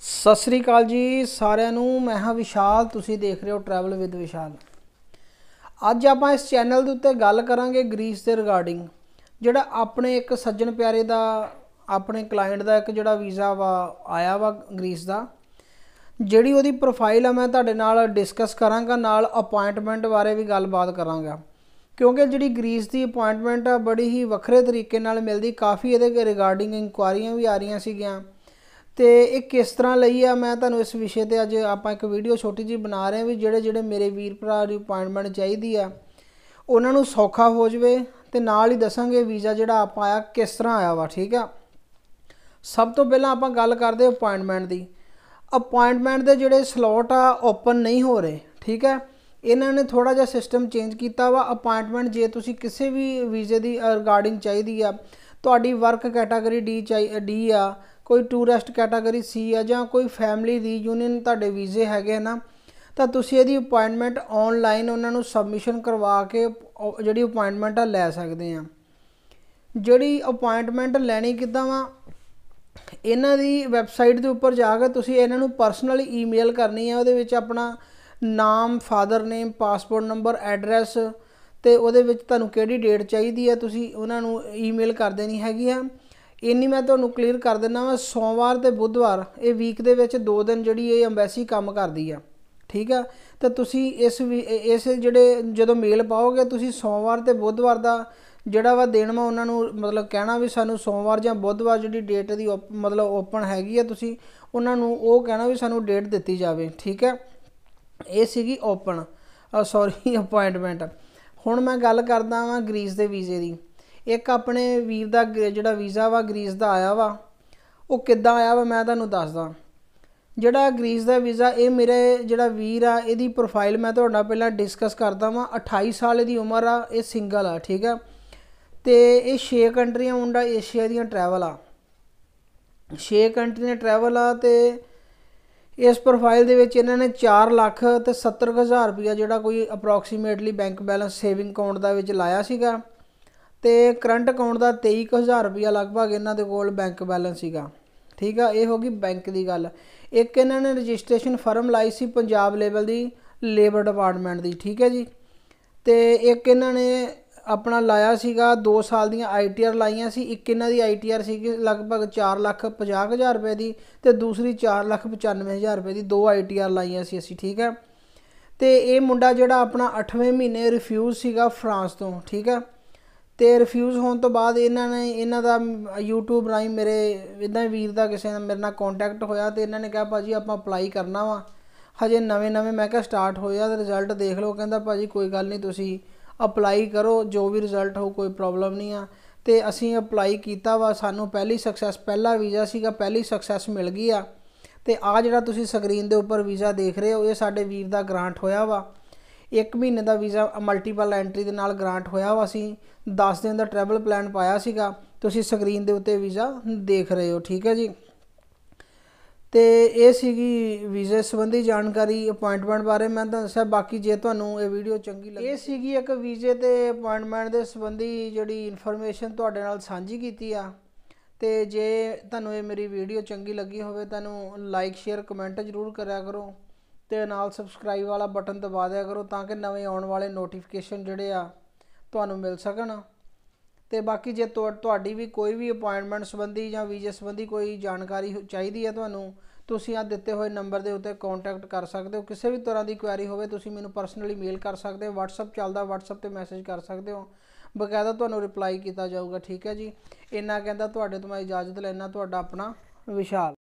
ਸਤਿ ਸ੍ਰੀ ਅਕਾਲ ਜੀ ਸਾਰਿਆਂ ਨੂੰ ਮੈਂ ਹਾਂ ਵਿਸ਼ਾਲ ਤੁਸੀਂ ਦੇਖ ਰਹੇ ਹੋ ਟਰੈਵਲ ਵਿਦ ਵਿਸ਼ਾਲ ਅੱਜ ਆਪਾਂ ਇਸ ਚੈਨਲ ਦੇ ਉੱਤੇ ਗੱਲ ਕਰਾਂਗੇ ਗ੍ਰੀਸ ਦੇ ਰਿਗਾਰਡਿੰਗ ਜਿਹੜਾ ਆਪਣੇ ਇੱਕ ਸੱਜਣ ਪਿਆਰੇ ਦਾ ਆਪਣੇ ਕਲਾਇੰਟ ਦਾ ਇੱਕ ਜਿਹੜਾ ਵੀਜ਼ਾ ਵਾ ਆਇਆ ਵਾ ਗ੍ਰੀਸ ਦਾ ਜਿਹੜੀ ਉਹਦੀ ਪ੍ਰੋਫਾਈਲ ਆ ਮੈਂ ਤੁਹਾਡੇ ਨਾਲ ਡਿਸਕਸ ਕਰਾਂਗਾ ਨਾਲ ਅਪਾਇੰਟਮੈਂਟ ਬਾਰੇ ਵੀ ਗੱਲਬਾਤ ਕਰਾਂਗਾ ਕਿਉਂਕਿ ਜਿਹੜੀ ਗ੍ਰੀਸ ਦੀ ਅਪਾਇੰਟਮੈਂਟ ਆ ਬੜੀ ਹੀ ਵੱਖਰੇ ਤਰੀਕੇ ਨਾਲ ਮਿਲਦੀ ਕਾਫੀ ਇਹਦੇ ਰਿਗਾਰਡਿੰਗ ਇਨਕੁਆਰੀਆਂ ਵੀ ਆ ਰਹੀਆਂ ਸੀਗੀਆਂ ਤੇ ਇਹ ਕਿਸ ਤਰ੍ਹਾਂ ਲਈ ਆ ਮੈਂ ਤੁਹਾਨੂੰ ਇਸ ਵਿਸ਼ੇ ਤੇ ਅੱਜ ਆਪਾਂ ਇੱਕ ਵੀਡੀਓ ਛੋਟੀ ਜੀ ਬਣਾ ਰਹੇ ਹਾਂ ਵੀ ਜਿਹੜੇ ਜਿਹੜੇ ਮੇਰੇ ਵੀਰ ਭਰਾ ਦੀ ਅਪਾਇੰਟਮੈਂਟ ਚਾਹੀਦੀ ਆ ਉਹਨਾਂ ਨੂੰ ਸੌਖਾ ਹੋ ਜਵੇ ਤੇ ਨਾਲ ਹੀ ਦੱਸਾਂਗੇ ਵੀਜ਼ਾ ਜਿਹੜਾ ਆਪਾਂ ਆਇਆ ਕਿਸ ਤਰ੍ਹਾਂ ਆਇਆ ਵਾ ਠੀਕ ਆ ਸਭ ਤੋਂ ਪਹਿਲਾਂ ਆਪਾਂ ਗੱਲ ਕਰਦੇ ਆ ਅਪਾਇੰਟਮੈਂਟ ਦੀ ਅਪਾਇੰਟਮੈਂਟ ਦੇ ਜਿਹੜੇ ਸਲੋਟ ਆ ਓਪਨ ਨਹੀਂ ਹੋ ਰਹੇ ਠੀਕ ਆ ਇਹਨਾਂ ਨੇ ਥੋੜਾ ਜਿਹਾ ਸਿਸਟਮ ਚੇਂਜ ਕੀਤਾ ਵਾ ਅਪਾਇੰਟਮੈਂਟ ਜੇ ਤੁਸੀਂ ਕਿਸੇ ਵੀ ਵੀਜ਼ੇ ਦੀ ਰਿਗਾਰਡਿੰਗ ਚਾਹੀਦੀ ਆ ਤੁਹਾਡੀ ਵਰਕ ਕੈਟਾਗਰੀ ਡੀ ਚਾਹੀ ਡੀ ਆ ਕੋਈ ਟੂਰਿਸਟ ਕੈਟਾਗਰੀ ਸੀ ਆ ਜਾਂ ਕੋਈ ਫੈਮਿਲੀ ਦੀ ਯੂਨੀਅਨ ਤੁਹਾਡੇ ਵੀਜ਼ੇ ਹੈਗੇ ਨਾ ਤਾਂ ਤੁਸੀਂ ਇਹਦੀ ਅਪਾਇੰਟਮੈਂਟ ਆਨਲਾਈਨ ਉਹਨਾਂ ਨੂੰ ਸਬਮਿਸ਼ਨ ਕਰਵਾ ਕੇ ਜਿਹੜੀ ਅਪਾਇੰਟਮੈਂਟ ਆ ਲੈ ਸਕਦੇ ਆ ਜਿਹੜੀ ਅਪਾਇੰਟਮੈਂਟ ਲੈਣੀ ਕਿਦਾਂ ਵਾ ਇਹਨਾਂ ਦੀ ਵੈਬਸਾਈਟ ਦੇ ਉੱਪਰ ਜਾ ਕੇ ਤੁਸੀਂ ਇਹਨਾਂ ਨੂੰ ਪਰਸਨਲੀ ਈਮੇਲ ਕਰਨੀ ਆ ਉਹਦੇ ਵਿੱਚ ਆਪਣਾ ਨਾਮ father name passport number address ਤੇ ਉਹਦੇ ਵਿੱਚ ਤੁਹਾਨੂੰ ਕਿਹੜੀ ਡੇਟ ਚਾਹੀਦੀ ਹੈ ਤੁਸੀਂ ਉਹਨਾਂ ਨੂੰ ਈਮੇਲ ਕਰ ਦੇਣੀ ਹੈਗੀ ਆ ਇੰਨੀ ਮੈਂ ਤੁਹਾਨੂੰ ਕਲੀਅਰ ਕਰ ਦਿੰਨਾ ਵਾ ਸੋਮਵਾਰ ਤੇ ਬੁੱਧਵਾਰ ਇਹ ਵੀਕ ਦੇ ਵਿੱਚ ਦੋ ਦਿਨ ਜਿਹੜੀ ਇਹ ਐਮਬੈਸੀ ਕੰਮ ਕਰਦੀ ਆ ਠੀਕ ਆ ਤਾਂ ਤੁਸੀਂ ਇਸ ਇਸ ਜਿਹੜੇ ਜਦੋਂ ਮੇਲ ਪਾਓਗੇ ਤੁਸੀਂ ਸੋਮਵਾਰ ਤੇ ਬੁੱਧਵਾਰ ਦਾ ਜਿਹੜਾ ਵਾ ਦੇਣ ਮੈਂ ਉਹਨਾਂ ਨੂੰ ਮਤਲਬ ਕਹਿਣਾ ਵੀ ਸਾਨੂੰ ਸੋਮਵਾਰ ਜਾਂ ਬੁੱਧਵਾਰ ਜਿਹੜੀ ਡੇਟ ਦੀ ਮਤਲਬ ਓਪਨ ਹੈਗੀ ਆ ਤੁਸੀਂ ਉਹਨਾਂ ਨੂੰ ਉਹ ਕਹਿਣਾ ਵੀ ਸਾਨੂੰ ਡੇਟ ਦਿੱਤੀ ਜਾਵੇ ਠੀਕ ਹੈ ਇਹ ਸੀਗੀ ਓਪਨ ਸੌਰੀ ਅਪਾਇੰਟਮੈਂਟ ਹੁਣ ਮੈਂ ਗੱਲ ਕਰਦਾ ਵਾਂ ਗ੍ਰੀਸ ਦੇ ਵੀਜ਼ੇ ਦੀ ਇੱਕ ਆਪਣੇ ਵੀਰ ਦਾ ਜਿਹੜਾ ਵੀਜ਼ਾ ਵਾ ਗ੍ਰੀਸ ਦਾ ਆਇਆ ਵਾ ਉਹ ਕਿੱਦਾਂ ਆਇਆ ਵਾ ਮੈਂ ਤੁਹਾਨੂੰ ਦੱਸਦਾ ਜਿਹੜਾ ਗ੍ਰੀਸ ਦਾ ਵੀਜ਼ਾ ਇਹ ਮੇਰੇ ਜਿਹੜਾ ਵੀਰ ਆ ਇਹਦੀ ਪ੍ਰੋਫਾਈਲ ਮੈਂ ਤੁਹਾਡਾ ਪਹਿਲਾਂ ਡਿਸਕਸ ਕਰਦਾ ਵਾਂ 28 ਸਾਲ ਦੀ ਉਮਰ ਆ ਇਹ ਸਿੰਗਲ ਆ ਠੀਕ ਆ ਤੇ ਇਹ 6 ਕੰਟਰੀਆਂ ਮੁੰਡਾ ਏਸ਼ੀਆ ਦੀਆਂ ਟਰੈਵਲ ਆ 6 ਕੰਟਰੀਆਂ ਟਰੈਵਲ ਆ ਤੇ ਇਸ ਪ੍ਰੋਫਾਈਲ ਦੇ ਵਿੱਚ ਇਹਨਾਂ ਨੇ 4 ਲੱਖ ਤੇ 70000 ਰੁਪਇਆ ਜਿਹੜਾ ਕੋਈ approximately bank balance saving account ਦਾ ਵਿੱਚ ਲਾਇਆ ਸੀਗਾ ਤੇ ਕਰੰਟ ਅਕਾਊਂਟ ਦਾ 23000 ਰੁਪਇਆ ਲਗਭਗ ਇਹਨਾਂ ਦੇ ਕੋਲ ਬੈਂਕ ਬੈਲੈਂਸ ਸੀਗਾ ਠੀਕ ਆ ਇਹ ਹੋ ਗਈ ਬੈਂਕ ਦੀ ਗੱਲ ਇੱਕ ਇਹਨਾਂ ਨੇ ਰਜਿਸਟ੍ਰੇਸ਼ਨ ਫਰਮ ਲਾਈ ਸੀ ਪੰਜਾਬ ਲੈਵਲ ਦੀ ਲੇਬਰ ਡਿਪਾਰਟਮੈਂਟ ਦੀ ਠੀਕ ਹੈ ਜੀ ਤੇ ਇੱਕ ਇਹਨਾਂ ਨੇ ਆਪਣਾ ਲਾਇਆ ਸੀਗਾ 2 ਸਾਲ ਦੀਆਂ ਆਈਟੀਆਰ ਲਾਈਆਂ ਸੀ ਇੱਕ ਇਹਨਾਂ ਦੀ ਆਈਟੀਆਰ ਸੀਗੀ ਲਗਭਗ 4 ਲੱਖ 50 ਹਜ਼ਾਰ ਰੁਪਏ ਦੀ ਤੇ ਦੂਸਰੀ 4 ਲੱਖ 95 ਹਜ਼ਾਰ ਰੁਪਏ ਦੀ ਦੋ ਆਈਟੀਆਰ ਲਾਈਆਂ ਸੀ ਅਸੀਂ ਠੀਕ ਹੈ ਤੇ ਇਹ ਮੁੰਡਾ ਜਿਹੜਾ ਆਪਣਾ 8ਵੇਂ ਮਹੀਨੇ ਰਿਫਿਊਜ਼ ਸੀਗਾ ਫਰਾਂਸ ਤੋਂ ਠੀਕ ਹੈ ਤੇ ਰਿਫਿਊਜ਼ ਹੋਣ ਤੋਂ ਬਾਅਦ ਇਹਨਾਂ ਨੇ ਇਹਨਾਂ ਦਾ YouTube ਰਾਈ ਮੇਰੇ ਇਦਾਂ ਵੀਰ ਦਾ ਕਿਸੇ ਨਾਲ ਮੇਰੇ ਨਾਲ ਕੰਟੈਕਟ ਹੋਇਆ ਤੇ ਇਹਨਾਂ ਨੇ ਕਿਹਾ ਭਾਜੀ ਆਪਾਂ ਅਪਲਾਈ ਕਰਨਾ ਵਾ ਹਜੇ ਨਵੇਂ ਨਵੇਂ ਮੈਂ ਕਿਹਾ ਸਟਾਰਟ ਹੋਇਆ ਤੇ ਰਿਜ਼ਲਟ ਦੇਖ ਲਓ ਕਹਿੰਦਾ ਭਾਜੀ ਕੋਈ ਗੱਲ ਨਹੀਂ ਤੁਸੀਂ ਅਪਲਾਈ ਕਰੋ ਜੋ ਵੀ ਰਿਜ਼ਲਟ ਹੋ ਕੋਈ ਪ੍ਰੋਬਲਮ ਨਹੀਂ ਆ ਤੇ ਅਸੀਂ ਅਪਲਾਈ ਕੀਤਾ ਵਾ ਸਾਨੂੰ ਪਹਿਲੀ ਸਕਸੈਸ ਪਹਿਲਾ ਵੀਜ਼ਾ ਸੀਗਾ ਪਹਿਲੀ ਸਕਸੈਸ ਮਿਲ ਗਈ ਆ ਤੇ ਆ ਜਿਹੜਾ ਤੁਸੀਂ ਸਕਰੀਨ ਦੇ ਉੱਪਰ ਵੀਜ਼ਾ ਦੇਖ ਰਹੇ ਹੋ ਇਹ ਸਾਡੇ ਵੀਰ ਦਾ ਗ੍ਰਾਂਟ ਹੋਇਆ ਵਾ 1 ਮਹੀਨੇ ਦਾ ਵੀਜ਼ਾ ਮਲਟੀਪਲ ਐਂਟਰੀ ਦੇ ਨਾਲ ਗ੍ਰਾਂਟ ਹੋਇਆ ਵਾ ਅਸੀਂ 10 ਦਿਨ ਦਾ ਟਰੈਵਲ ਪਲਾਨ ਪਾਇਆ ਸੀਗਾ ਤੁਸੀਂ ਸਕਰੀਨ ਦੇ ਉੱਤੇ ਵੀਜ਼ਾ ਦੇਖ ਰਹੇ ਹੋ ਠੀਕ ਹੈ ਜੀ ਤੇ ਇਹ ਸੀਗੀ ਵੀਜ਼ੇ ਸੰਬੰਧੀ ਜਾਣਕਾਰੀ ਅਪਾਇੰਟਮੈਂਟ ਬਾਰੇ ਮੈਂ ਤੁਹਾਨੂੰ ਦੱਸਿਆ ਬਾਕੀ ਜੇ ਤੁਹਾਨੂੰ ਇਹ ਵੀਡੀਓ ਚੰਗੀ ਲੱਗੀ ਇਹ ਸੀਗੀ ਇੱਕ ਵੀਜ਼ੇ ਤੇ ਅਪਾਇੰਟਮੈਂਟ ਦੇ ਸੰਬੰਧੀ ਜਿਹੜੀ ਇਨਫੋਰਮੇਸ਼ਨ ਤੁਹਾਡੇ ਨਾਲ ਸਾਂਝੀ ਕੀਤੀ ਆ ਤੇ ਜੇ ਤੁਹਾਨੂੰ ਇਹ ਮੇਰੀ ਵੀਡੀਓ ਚੰਗੀ ਲੱਗੀ ਹੋਵੇ ਤੁਹਾਨੂੰ ਲਾਈਕ ਸ਼ੇਅਰ ਕਮੈਂਟ ਜ਼ਰੂਰ ਕਰਿਆ ਕਰੋ ਤੇ ਨਾਲ ਸਬਸਕ੍ਰਾਈਬ ਵਾਲਾ ਬਟਨ ਦਬਾ ਦਿਆ ਕਰੋ ਤਾਂ ਕਿ ਨਵੇਂ ਆਉਣ ਵਾਲੇ ਨੋਟੀਫਿਕੇਸ਼ਨ ਜਿਹੜੇ ਆ ਤੁਹਾਨੂੰ ਮਿਲ ਸਕਣ ਤੇ ਬਾਕੀ ਜੇ ਤੁਹਾਡੀ ਵੀ ਕੋਈ ਵੀ ਅਪਾਇੰਟਮੈਂਟ ਸੰਬੰਧੀ ਜਾਂ ਵੀਜ਼ੇ ਸੰਬੰਧੀ ਕੋਈ ਜਾਣਕਾਰੀ ਚਾਹੀਦੀ ਹੈ ਤੁਹਾਨੂੰ ਤੁਸੀਂ ਆ ਦਿੱਤੇ ਹੋਏ ਨੰਬਰ ਦੇ ਉੱਤੇ ਕੰਟੈਕਟ ਕਰ ਸਕਦੇ ਹੋ ਕਿਸੇ ਵੀ ਤਰ੍ਹਾਂ ਦੀ ਕੁਐਰੀ ਹੋਵੇ ਤੁਸੀਂ ਮੈਨੂੰ ਪਰਸਨਲੀ ਮੇਲ ਕਰ ਸਕਦੇ ਹੋ WhatsApp ਚੱਲਦਾ WhatsApp ਤੇ ਮੈਸੇਜ ਕਰ ਸਕਦੇ ਹੋ ਬਕਾਇਦਾ ਤੁਹਾਨੂੰ ਰਿਪਲਾਈ ਕੀਤਾ ਜਾਊਗਾ ਠੀਕ ਹੈ ਜੀ ਇੰਨਾ ਕਹਿੰਦਾ ਤੁਹਾਡੇ ਤੋਂ ਮੈਂ ਇਜਾਜ਼ਤ ਲੈਣਾ ਤੁਹਾਡਾ ਆਪਣਾ ਵਿਸ਼ਾਲ